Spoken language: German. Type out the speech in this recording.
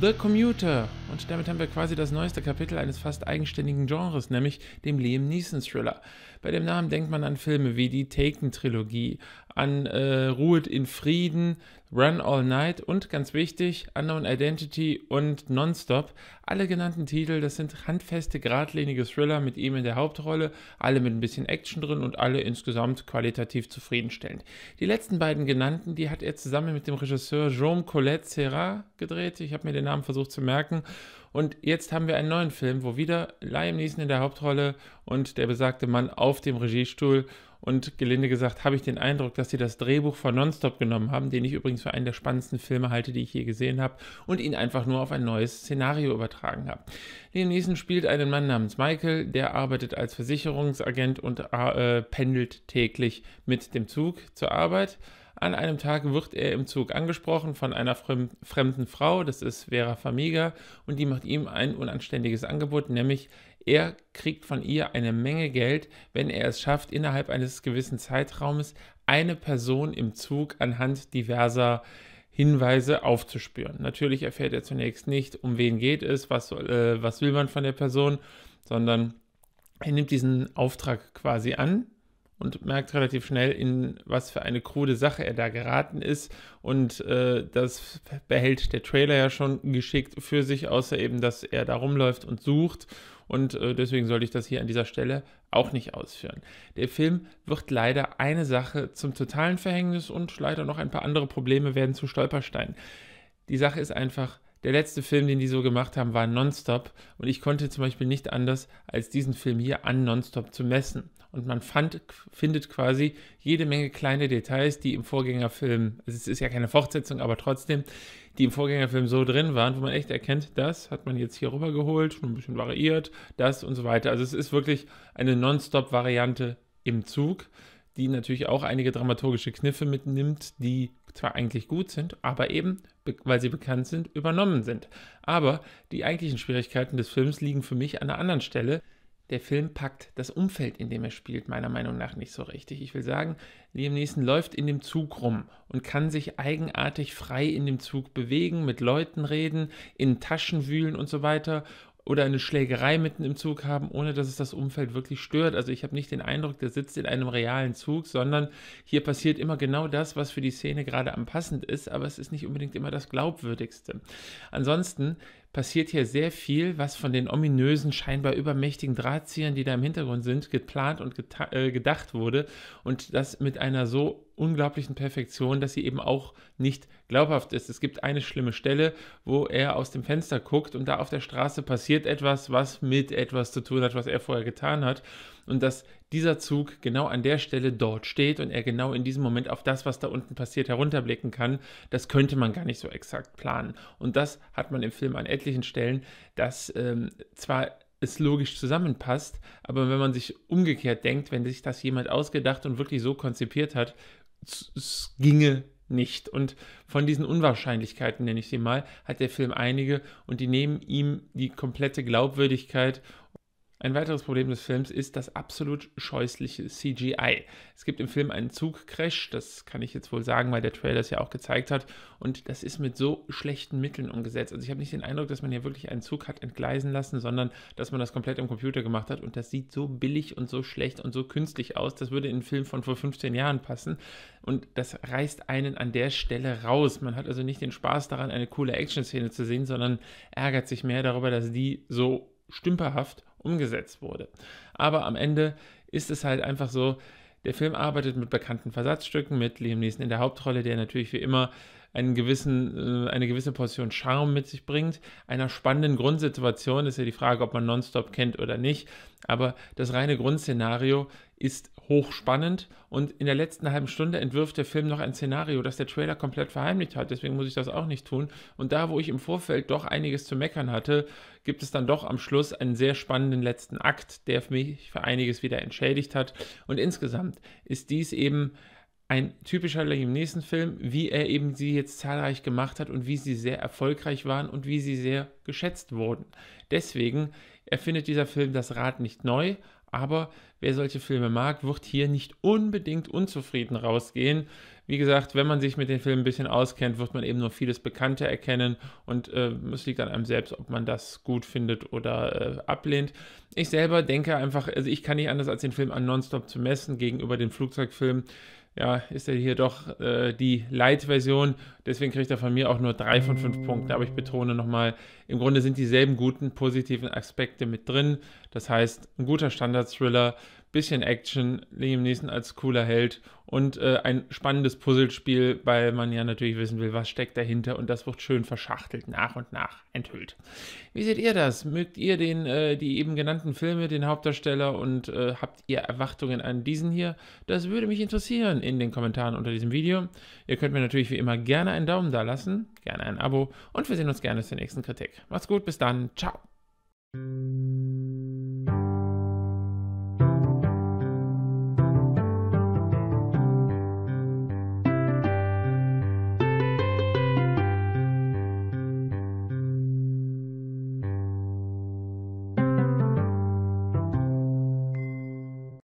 the commuter Und damit haben wir quasi das neueste Kapitel eines fast eigenständigen Genres, nämlich dem Liam Neeson Thriller. Bei dem Namen denkt man an Filme wie die Taken-Trilogie, an äh, Ruhet in Frieden, Run All Night und ganz wichtig, Unknown Identity und Nonstop. Alle genannten Titel, das sind handfeste, geradlinige Thriller mit ihm in der Hauptrolle, alle mit ein bisschen Action drin und alle insgesamt qualitativ zufriedenstellend. Die letzten beiden genannten, die hat er zusammen mit dem Regisseur Jaume Colette Serra gedreht. Ich habe mir den Namen versucht zu merken. Und jetzt haben wir einen neuen Film, wo wieder Liam Neeson in der Hauptrolle und der besagte Mann auf dem Regiestuhl und gelinde gesagt, habe ich den Eindruck, dass sie das Drehbuch von Nonstop genommen haben, den ich übrigens für einen der spannendsten Filme halte, die ich je gesehen habe, und ihn einfach nur auf ein neues Szenario übertragen habe. Liam Neeson spielt einen Mann namens Michael, der arbeitet als Versicherungsagent und äh, pendelt täglich mit dem Zug zur Arbeit. An einem Tag wird er im Zug angesprochen von einer fremden Frau, das ist Vera Famiga, und die macht ihm ein unanständiges Angebot, nämlich er kriegt von ihr eine Menge Geld, wenn er es schafft, innerhalb eines gewissen Zeitraumes eine Person im Zug anhand diverser Hinweise aufzuspüren. Natürlich erfährt er zunächst nicht, um wen geht es, was, äh, was will man von der Person, sondern er nimmt diesen Auftrag quasi an, und merkt relativ schnell, in was für eine krude Sache er da geraten ist. Und äh, das behält der Trailer ja schon geschickt für sich, außer eben, dass er da rumläuft und sucht. Und äh, deswegen sollte ich das hier an dieser Stelle auch nicht ausführen. Der Film wird leider eine Sache zum totalen Verhängnis und leider noch ein paar andere Probleme werden zu Stolpersteinen. Die Sache ist einfach, der letzte Film, den die so gemacht haben, war Nonstop und ich konnte zum Beispiel nicht anders, als diesen Film hier an Nonstop zu messen. Und man fand, findet quasi jede Menge kleine Details, die im Vorgängerfilm, also es ist ja keine Fortsetzung, aber trotzdem, die im Vorgängerfilm so drin waren, wo man echt erkennt, das hat man jetzt hier rübergeholt, nur ein bisschen variiert, das und so weiter. Also es ist wirklich eine Nonstop-Variante im Zug die natürlich auch einige dramaturgische Kniffe mitnimmt, die zwar eigentlich gut sind, aber eben, weil sie bekannt sind, übernommen sind. Aber die eigentlichen Schwierigkeiten des Films liegen für mich an einer anderen Stelle. Der Film packt das Umfeld, in dem er spielt, meiner Meinung nach nicht so richtig. Ich will sagen, Liam Neeson läuft in dem Zug rum und kann sich eigenartig frei in dem Zug bewegen, mit Leuten reden, in Taschen wühlen und so weiter oder eine Schlägerei mitten im Zug haben, ohne dass es das Umfeld wirklich stört. Also ich habe nicht den Eindruck, der sitzt in einem realen Zug, sondern hier passiert immer genau das, was für die Szene gerade am passend ist, aber es ist nicht unbedingt immer das Glaubwürdigste. Ansonsten passiert hier sehr viel, was von den ominösen, scheinbar übermächtigen Drahtziehern, die da im Hintergrund sind, geplant und äh, gedacht wurde. Und das mit einer so unglaublichen Perfektion, dass sie eben auch nicht glaubhaft ist. Es gibt eine schlimme Stelle, wo er aus dem Fenster guckt und da auf der Straße passiert etwas, was mit etwas zu tun hat, was er vorher getan hat. Und das dieser Zug genau an der Stelle dort steht und er genau in diesem Moment auf das, was da unten passiert, herunterblicken kann, das könnte man gar nicht so exakt planen. Und das hat man im Film an etlichen Stellen, dass ähm, zwar es logisch zusammenpasst, aber wenn man sich umgekehrt denkt, wenn sich das jemand ausgedacht und wirklich so konzipiert hat, es ginge nicht. Und von diesen Unwahrscheinlichkeiten, nenne ich sie mal, hat der Film einige und die nehmen ihm die komplette Glaubwürdigkeit ein weiteres Problem des Films ist das absolut scheußliche CGI. Es gibt im Film einen Zugcrash, das kann ich jetzt wohl sagen, weil der Trailer es ja auch gezeigt hat. Und das ist mit so schlechten Mitteln umgesetzt. Also ich habe nicht den Eindruck, dass man hier wirklich einen Zug hat entgleisen lassen, sondern dass man das komplett im Computer gemacht hat. Und das sieht so billig und so schlecht und so künstlich aus. Das würde in einen Film von vor 15 Jahren passen. Und das reißt einen an der Stelle raus. Man hat also nicht den Spaß daran, eine coole Action-Szene zu sehen, sondern ärgert sich mehr darüber, dass die so stümperhaft umgesetzt wurde. Aber am Ende ist es halt einfach so, der Film arbeitet mit bekannten Versatzstücken, mit Liam Neeson in der Hauptrolle, der natürlich wie immer einen gewissen, äh, eine gewisse Portion Charme mit sich bringt, einer spannenden Grundsituation, ist ja die Frage, ob man Nonstop kennt oder nicht, aber das reine Grundszenario ist hochspannend und in der letzten halben Stunde entwirft der Film noch ein Szenario, das der Trailer komplett verheimlicht hat, deswegen muss ich das auch nicht tun und da, wo ich im Vorfeld doch einiges zu meckern hatte, gibt es dann doch am Schluss einen sehr spannenden letzten Akt, der mich für einiges wieder entschädigt hat und insgesamt ist dies eben ein typischer Neeson-Film, wie er eben sie jetzt zahlreich gemacht hat und wie sie sehr erfolgreich waren und wie sie sehr geschätzt wurden. Deswegen erfindet dieser Film das Rad nicht neu, aber wer solche Filme mag, wird hier nicht unbedingt unzufrieden rausgehen. Wie gesagt, wenn man sich mit den Filmen ein bisschen auskennt, wird man eben nur vieles Bekannte erkennen und äh, es liegt an einem selbst, ob man das gut findet oder äh, ablehnt. Ich selber denke einfach, also ich kann nicht anders als den Film an Nonstop zu messen gegenüber dem Flugzeugfilm ja, ist er hier doch äh, die Light-Version. Deswegen kriegt er von mir auch nur drei von fünf Punkten. Aber ich betone nochmal, im Grunde sind dieselben guten positiven Aspekte mit drin. Das heißt, ein guter Standard-Thriller, bisschen Action, Liam Neeson als cooler Held und äh, ein spannendes Puzzlespiel, weil man ja natürlich wissen will, was steckt dahinter und das wird schön verschachtelt nach und nach enthüllt. Wie seht ihr das? Mögt ihr den, äh, die eben genannten Filme, den Hauptdarsteller und äh, habt ihr Erwartungen an diesen hier? Das würde mich interessieren in den Kommentaren unter diesem Video. Ihr könnt mir natürlich wie immer gerne einen Daumen da lassen, gerne ein Abo und wir sehen uns gerne zur nächsten Kritik. Macht's gut, bis dann, ciao.